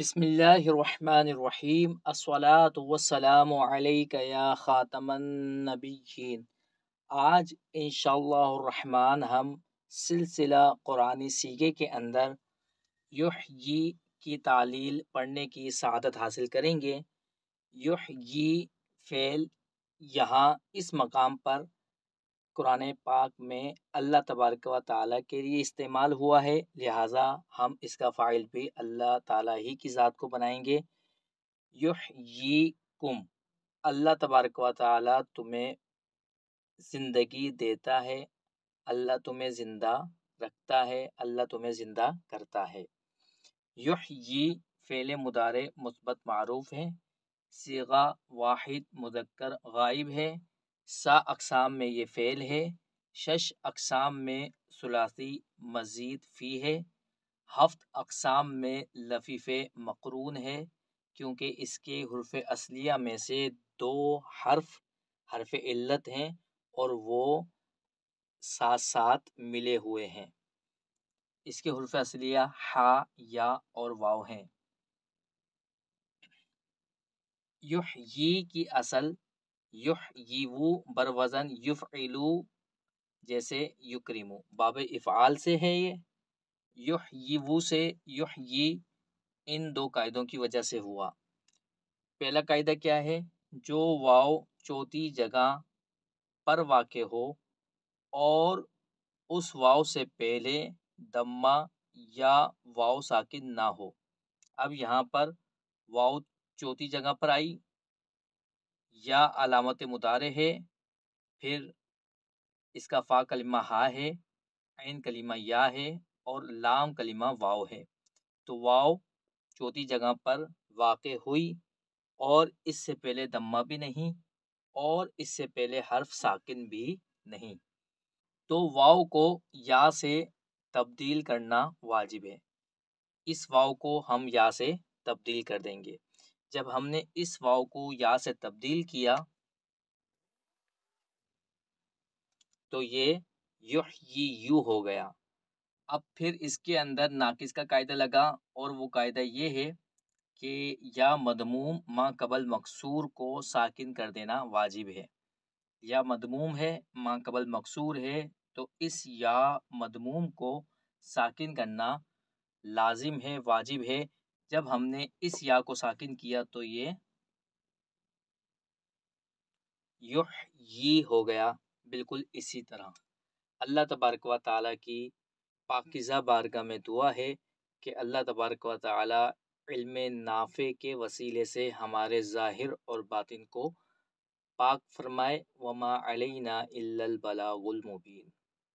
बिसमीम अस्सलाम या ख़ातमनबीन आज इन हम सिलसिला क़ुरानी सीगे के अंदर युह की तालील पढ़ने की शहादत हासिल करेंगे युह फ़ेल यहाँ इस मकाम पर कुरान पाक में अल्लाह तबारक व ताली के लिए इस्तेमाल हुआ है लिहाजा हम इसका फ़ाइल भी अल्लाह ताली ही की ज़ात को बनाएंगे यी कुम अल्लाह तबारक व ताली तुम्हें ज़िंदगी देता है अल्लाह तुम्हें ज़िंदा रखता है अल्लाह तुम्हें ज़िंदा करता है युह यी फ़ेल मुदारे मुस्बत मरूफ़ है सीगा वाहिद मुजक्कर गायब है सा अकसाम में ये फ़ेल है शश अकसाम में सलासी मज़ीद फ़ी है हफ्त अकसाम में लफीफ़ मकरून है क्योंकि इसके हरफ असलिया में से दो हर्फ हरफ इल्लत हैं और वो साथ साथ मिले हुए हैं इसके हरफ असलिया हा या और वाव हैं युह की असल युह यीवू बर वज़न युफ इलू जैसे युक्रीमो बाब इफ़ाल से है ये युह यीवू से युह यी इन दो कायदों की वजह से हुआ पहला कायदा क्या है जो वाव चौथी जगह पर वाक़ हो और उस वाव से पहले दम्मा या वाव साकिन ना हो अब यहाँ पर वाव चौथी जगह पर आई या अलामत मुतारे है फिर इसका फ़ा कलिमा हा है आन कलिमा या है और लाम कलिमा वाव है तो वाव चौथी जगह पर वाक़ हुई और इससे पहले दम्मा भी नहीं और इससे पहले हर्फ साकिन भी नहीं तो वाव को या से तब्दील करना वाजिब है इस वाव को हम या से तब्दील कर देंगे जब हमने इस वाव को या से तब्दील किया तो ये युह यू हो गया अब फिर इसके अंदर नाकिस का कायदा लगा और वो कायदा ये है कि या मदमूम माँ कबल मकसूर को साकिन कर देना वाजिब है या मदमूम है माँ कबल मकसूर है तो इस या मदमूम को साकिन करना लाजिम है वाजिब है जब हमने इस या को साकिन किया तो ये युह ये हो गया बिल्कुल इसी तरह अल्लाह तबारक व ताली की पाकिज़ा बारगाह में दुआ है कि अल्लाह तबारक व इल्म नाफे के वसीले से हमारे ज़ाहिर और बातिन को पाक फरमाए वमा अलैना इल्लल बलागुल मुबीन